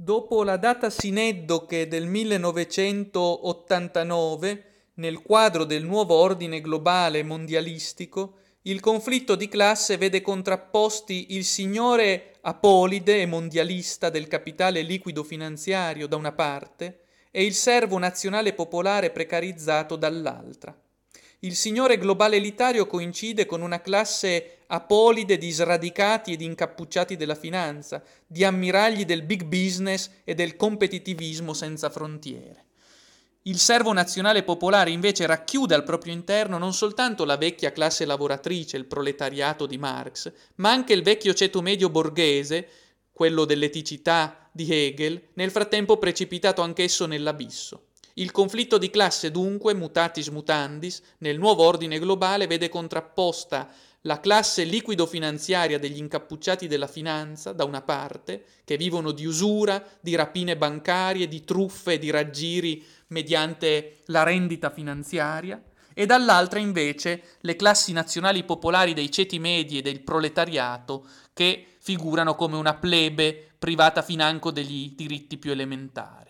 Dopo la data sineddoche del 1989, nel quadro del nuovo ordine globale mondialistico, il conflitto di classe vede contrapposti il signore apolide e mondialista del capitale liquido finanziario da una parte e il servo nazionale popolare precarizzato dall'altra. Il signore globale elitario coincide con una classe apolide di sradicati ed incappucciati della finanza, di ammiragli del big business e del competitivismo senza frontiere. Il servo nazionale popolare invece racchiude al proprio interno non soltanto la vecchia classe lavoratrice, il proletariato di Marx, ma anche il vecchio ceto medio borghese, quello dell'eticità di Hegel, nel frattempo precipitato anch'esso nell'abisso. Il conflitto di classe dunque, mutatis mutandis, nel nuovo ordine globale vede contrapposta la classe liquido-finanziaria degli incappucciati della finanza, da una parte, che vivono di usura, di rapine bancarie, di truffe, di raggiri mediante la rendita finanziaria, e dall'altra invece le classi nazionali popolari dei ceti medi e del proletariato, che figurano come una plebe privata financo degli diritti più elementari.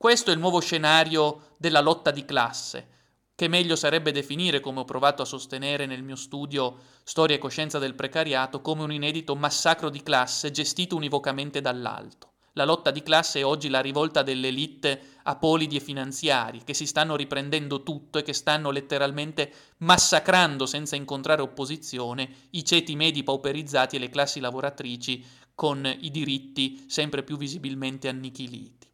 Questo è il nuovo scenario della lotta di classe, che meglio sarebbe definire, come ho provato a sostenere nel mio studio Storia e coscienza del precariato, come un inedito massacro di classe gestito univocamente dall'alto. La lotta di classe è oggi la rivolta delle elite apolidi e finanziari che si stanno riprendendo tutto e che stanno letteralmente massacrando senza incontrare opposizione i ceti medi pauperizzati e le classi lavoratrici con i diritti sempre più visibilmente annichiliti.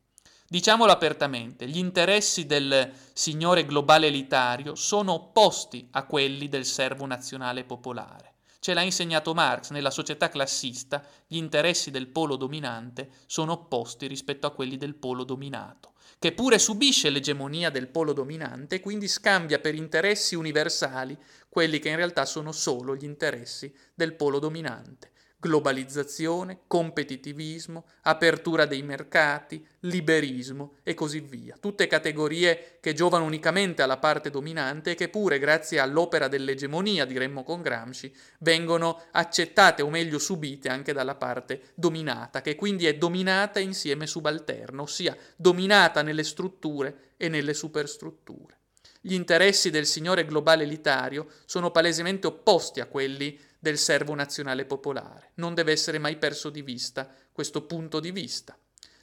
Diciamolo apertamente, gli interessi del signore globale elitario sono opposti a quelli del servo nazionale popolare. Ce l'ha insegnato Marx, nella società classista gli interessi del polo dominante sono opposti rispetto a quelli del polo dominato, che pure subisce l'egemonia del polo dominante e quindi scambia per interessi universali quelli che in realtà sono solo gli interessi del polo dominante globalizzazione, competitivismo, apertura dei mercati, liberismo e così via. Tutte categorie che giovano unicamente alla parte dominante e che pure grazie all'opera dell'egemonia, diremmo con Gramsci, vengono accettate o meglio subite anche dalla parte dominata, che quindi è dominata insieme subalterna, ossia dominata nelle strutture e nelle superstrutture. Gli interessi del signore globale elitario sono palesemente opposti a quelli del servo nazionale popolare. Non deve essere mai perso di vista questo punto di vista.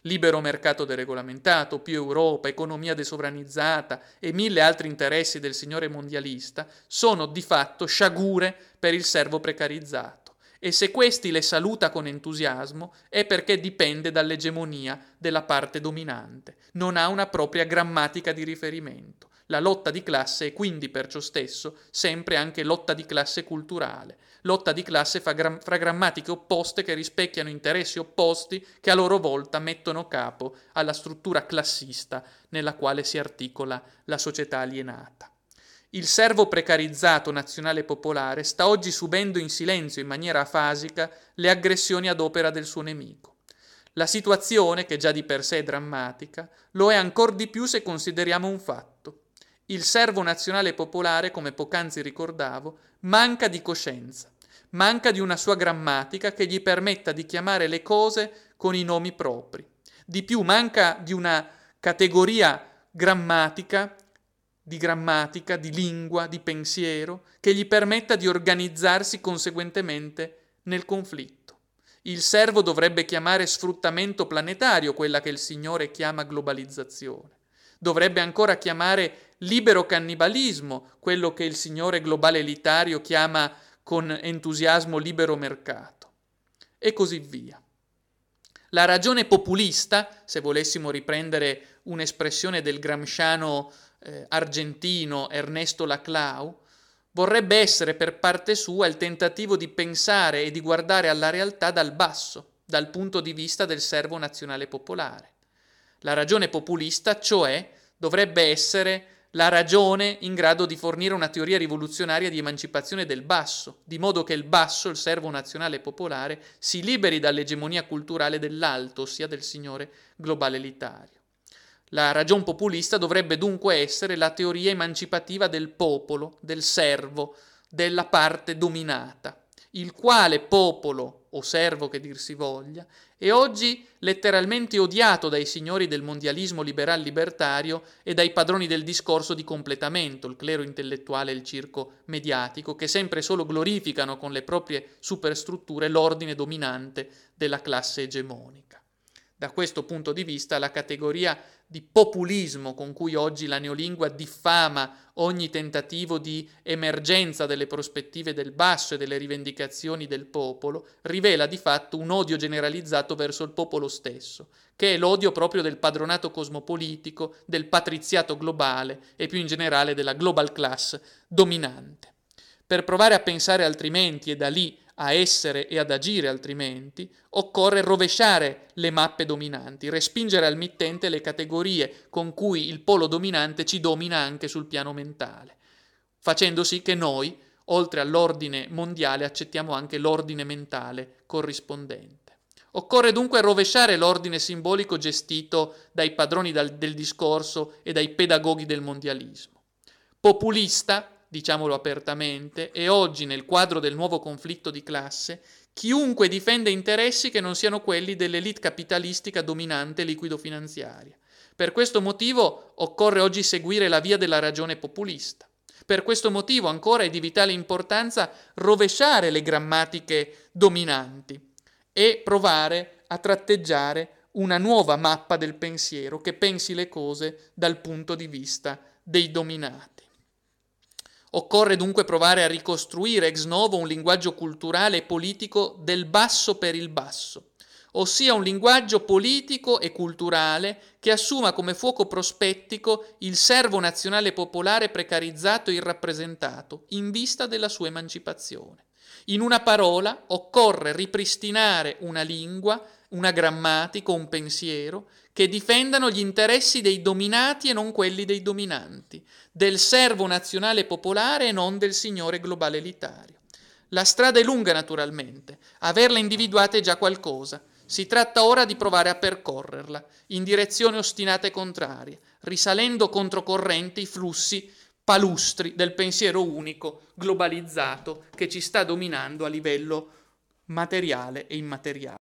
Libero mercato deregolamentato, più Europa, economia desovranizzata e mille altri interessi del signore mondialista sono di fatto sciagure per il servo precarizzato e se questi le saluta con entusiasmo è perché dipende dall'egemonia della parte dominante, non ha una propria grammatica di riferimento. La lotta di classe è quindi perciò stesso sempre anche lotta di classe culturale, lotta di classe fra, gra- fra grammatiche opposte che rispecchiano interessi opposti che a loro volta mettono capo alla struttura classista nella quale si articola la società alienata. Il servo precarizzato nazionale popolare sta oggi subendo in silenzio, in maniera afasica, le aggressioni ad opera del suo nemico. La situazione, che già di per sé è drammatica, lo è ancor di più se consideriamo un fatto il servo nazionale popolare, come poc'anzi ricordavo, manca di coscienza, manca di una sua grammatica che gli permetta di chiamare le cose con i nomi propri. Di più, manca di una categoria grammatica, di grammatica, di lingua, di pensiero, che gli permetta di organizzarsi conseguentemente nel conflitto. Il servo dovrebbe chiamare sfruttamento planetario quella che il Signore chiama globalizzazione dovrebbe ancora chiamare libero cannibalismo, quello che il signore globale elitario chiama con entusiasmo libero mercato. E così via. La ragione populista, se volessimo riprendere un'espressione del gramsciano eh, argentino Ernesto Laclau, vorrebbe essere per parte sua il tentativo di pensare e di guardare alla realtà dal basso, dal punto di vista del servo nazionale popolare. La ragione populista, cioè, dovrebbe essere la ragione in grado di fornire una teoria rivoluzionaria di emancipazione del basso, di modo che il basso, il servo nazionale popolare, si liberi dall'egemonia culturale dell'alto, ossia del signore globale elitario. La ragion populista dovrebbe dunque essere la teoria emancipativa del popolo, del servo, della parte dominata, il quale popolo o servo che dir si voglia, e oggi letteralmente odiato dai signori del mondialismo liberal libertario e dai padroni del discorso di completamento, il clero intellettuale e il circo mediatico, che sempre solo glorificano con le proprie superstrutture l'ordine dominante della classe egemonica. Da questo punto di vista la categoria di populismo con cui oggi la neolingua diffama ogni tentativo di emergenza delle prospettive del basso e delle rivendicazioni del popolo rivela di fatto un odio generalizzato verso il popolo stesso, che è l'odio proprio del padronato cosmopolitico, del patriziato globale e più in generale della global class dominante. Per provare a pensare altrimenti e da lì a essere e ad agire altrimenti, occorre rovesciare le mappe dominanti, respingere al mittente le categorie con cui il polo dominante ci domina anche sul piano mentale, facendo sì che noi, oltre all'ordine mondiale, accettiamo anche l'ordine mentale corrispondente. Occorre dunque rovesciare l'ordine simbolico gestito dai padroni del discorso e dai pedagoghi del mondialismo. Populista diciamolo apertamente, e oggi nel quadro del nuovo conflitto di classe, chiunque difende interessi che non siano quelli dell'elite capitalistica dominante liquido-finanziaria. Per questo motivo occorre oggi seguire la via della ragione populista. Per questo motivo ancora è di vitale importanza rovesciare le grammatiche dominanti e provare a tratteggiare una nuova mappa del pensiero che pensi le cose dal punto di vista dei dominati. Occorre dunque provare a ricostruire ex novo un linguaggio culturale e politico del basso per il basso, ossia un linguaggio politico e culturale che assuma come fuoco prospettico il servo nazionale popolare precarizzato e irrappresentato, in vista della sua emancipazione. In una parola, occorre ripristinare una lingua, una grammatica, un pensiero che difendano gli interessi dei dominati e non quelli dei dominanti, del servo nazionale popolare e non del signore globale elitario. La strada è lunga naturalmente, averla individuata è già qualcosa. Si tratta ora di provare a percorrerla, in direzione ostinata e contraria, risalendo controcorrente i flussi palustri del pensiero unico, globalizzato, che ci sta dominando a livello materiale e immateriale.